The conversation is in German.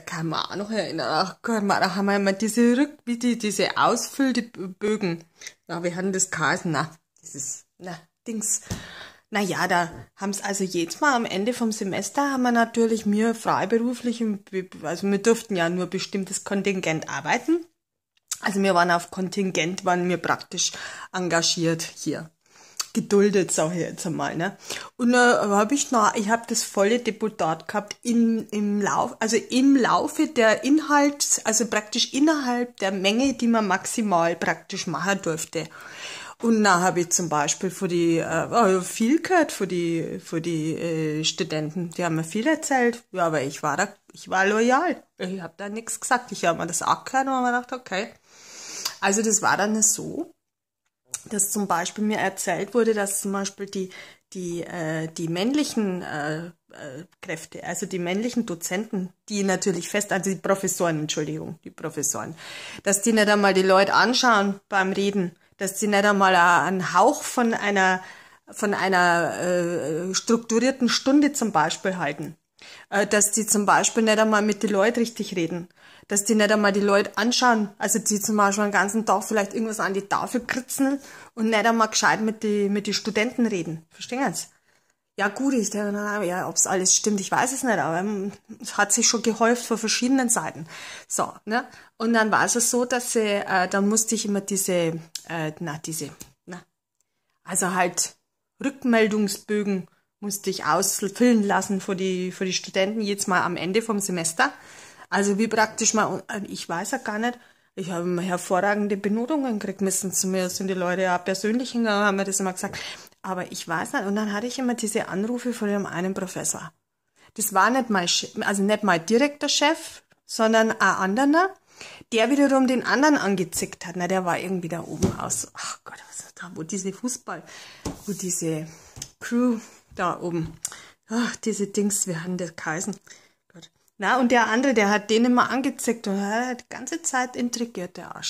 kann man auch noch erinnern. Ach Gott, da haben wir immer diese Rück, wie die, diese Ausfüllbögen. Na, wir hatten das Karten, na, dieses, na, Dings. Naja, da haben es also jedes Mal am Ende vom Semester haben wir natürlich mir freiberuflich, also wir durften ja nur bestimmtes Kontingent arbeiten. Also wir waren auf Kontingent, waren wir praktisch engagiert hier geduldet, sage ich jetzt einmal. Ne? Und da äh, habe ich noch, ich habe das volle Deputat gehabt im, im Lauf, also im Laufe der Inhalts, also praktisch innerhalb der Menge, die man maximal praktisch machen durfte. Und da habe ich zum Beispiel für die äh, oh, viel gehört für die für die äh, Studenten. Die haben mir viel erzählt. Ja, aber ich war da, ich war loyal. Ich habe da nichts gesagt. Ich habe mir das auch gehört und habe mir gedacht, okay. Also das war dann so, dass zum Beispiel mir erzählt wurde, dass zum Beispiel die, die, äh, die männlichen äh, äh, Kräfte, also die männlichen Dozenten, die natürlich fest, also die Professoren, Entschuldigung, die Professoren, dass die nicht einmal die Leute anschauen beim Reden, dass die nicht einmal einen Hauch von einer von einer äh, strukturierten Stunde zum Beispiel halten. Äh, dass die zum Beispiel nicht einmal mit den Leuten richtig reden. Dass die nicht einmal die Leute anschauen. Also die zum Beispiel den ganzen Tag vielleicht irgendwas an die Tafel kritzen und nicht einmal gescheit mit die mit die Studenten reden. Verstehen Sie? Ja gut, ich denke, ja, ob es alles stimmt, ich weiß es nicht, aber ähm, es hat sich schon gehäuft von verschiedenen Seiten. So, ne? Und dann war es so, dass sie, äh, dann musste ich immer diese, äh, na, diese, na, also halt Rückmeldungsbögen musste ich ausfüllen lassen für die, für die Studenten jetzt mal am Ende vom Semester. Also wie praktisch mal, ich weiß ja gar nicht, ich habe immer hervorragende Benotungen gekriegt, müssen zu mir sind die Leute ja persönlich hingegangen, haben mir das immer gesagt. Aber ich weiß nicht, und dann hatte ich immer diese Anrufe von dem einen Professor. Das war nicht mein, also nicht mein direkter Chef, sondern ein anderer, der wiederum den anderen angezickt hat. Na, der war irgendwie da oben aus, ach Gott, was ist da, wo diese Fußball, wo diese Crew, da oben. Ach, diese Dings, wir haben das geheißen. Gott. Na, und der andere, der hat den immer angezickt und hat die ganze Zeit intrigiert, der Arsch.